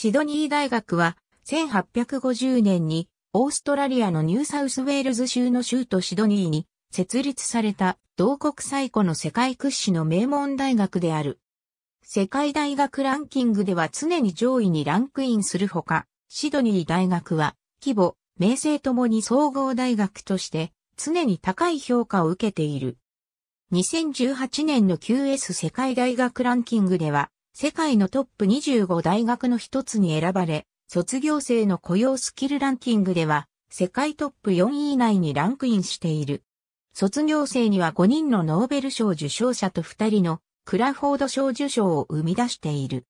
シドニー大学は1850年にオーストラリアのニューサウスウェールズ州の州都シドニーに設立された同国最古の世界屈指の名門大学である。世界大学ランキングでは常に上位にランクインするほか、シドニー大学は規模、名声ともに総合大学として常に高い評価を受けている。2018年の QS 世界大学ランキングでは世界のトップ25大学の一つに選ばれ、卒業生の雇用スキルランキングでは、世界トップ4位以内にランクインしている。卒業生には5人のノーベル賞受賞者と2人のクラフォード賞受賞を生み出している。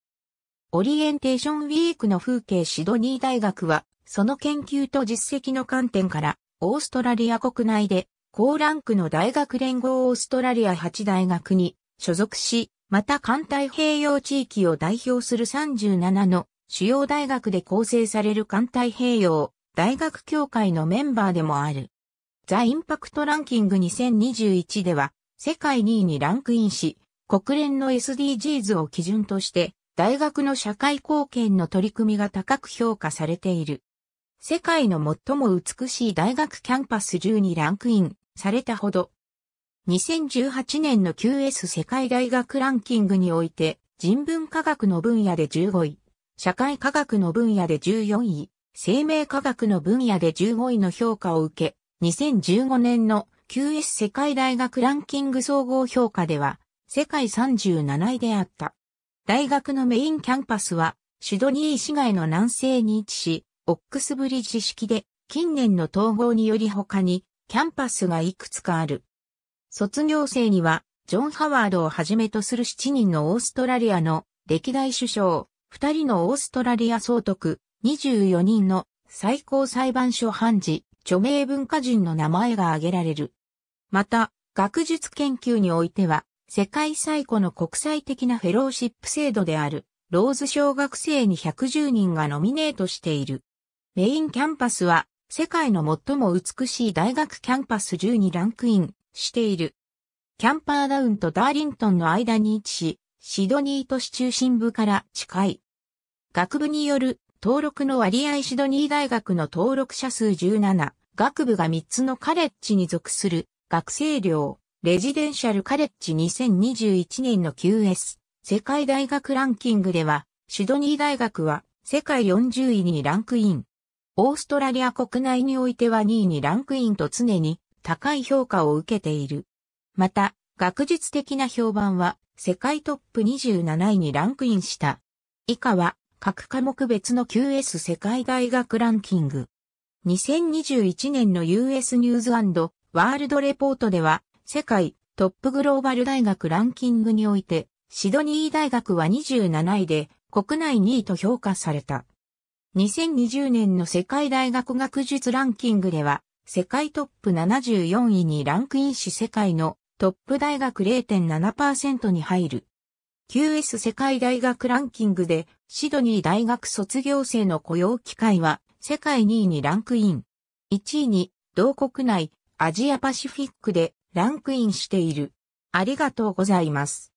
オリエンテーションウィークの風景シドニー大学は、その研究と実績の観点から、オーストラリア国内で高ランクの大学連合オーストラリア8大学に所属し、また環太平洋地域を代表する37の主要大学で構成される環太平洋大学協会のメンバーでもある。ザ・インパクトランキング2021では世界2位にランクインし、国連の SDGs を基準として大学の社会貢献の取り組みが高く評価されている。世界の最も美しい大学キャンパス10にランクインされたほど2018年の QS 世界大学ランキングにおいて、人文科学の分野で15位、社会科学の分野で14位、生命科学の分野で15位の評価を受け、2015年の QS 世界大学ランキング総合評価では、世界37位であった。大学のメインキャンパスは、シュドニー市街の南西に位置し、オックスブリッジ式で、近年の統合により他に、キャンパスがいくつかある。卒業生には、ジョン・ハワードをはじめとする7人のオーストラリアの歴代首相、2人のオーストラリア総督、24人の最高裁判所判事、著名文化人の名前が挙げられる。また、学術研究においては、世界最古の国際的なフェローシップ制度である、ローズ小学生に110人がノミネートしている。メインキャンパスは、世界の最も美しい大学キャンパス10にランクインしている。キャンパーダウンとダーリントンの間に位置し、シドニー都市中心部から近い。学部による登録の割合シドニー大学の登録者数17、学部が3つのカレッジに属する学生寮、レジデンシャルカレッジ2021年の QS 世界大学ランキングでは、シドニー大学は世界40位にランクイン。オーストラリア国内においては2位にランクインと常に高い評価を受けている。また、学術的な評判は世界トップ27位にランクインした。以下は各科目別の QS 世界大学ランキング。2021年の US ニューズワールドレポートでは世界トップグローバル大学ランキングにおいてシドニー大学は27位で国内2位と評価された。2020年の世界大学学術ランキングでは世界トップ74位にランクインし世界のトップ大学0.7%に入る。QS 世界大学ランキングでシドニー大学卒業生の雇用機会は世界2位にランクイン。1位に同国内アジアパシフィックでランクインしている。ありがとうございます。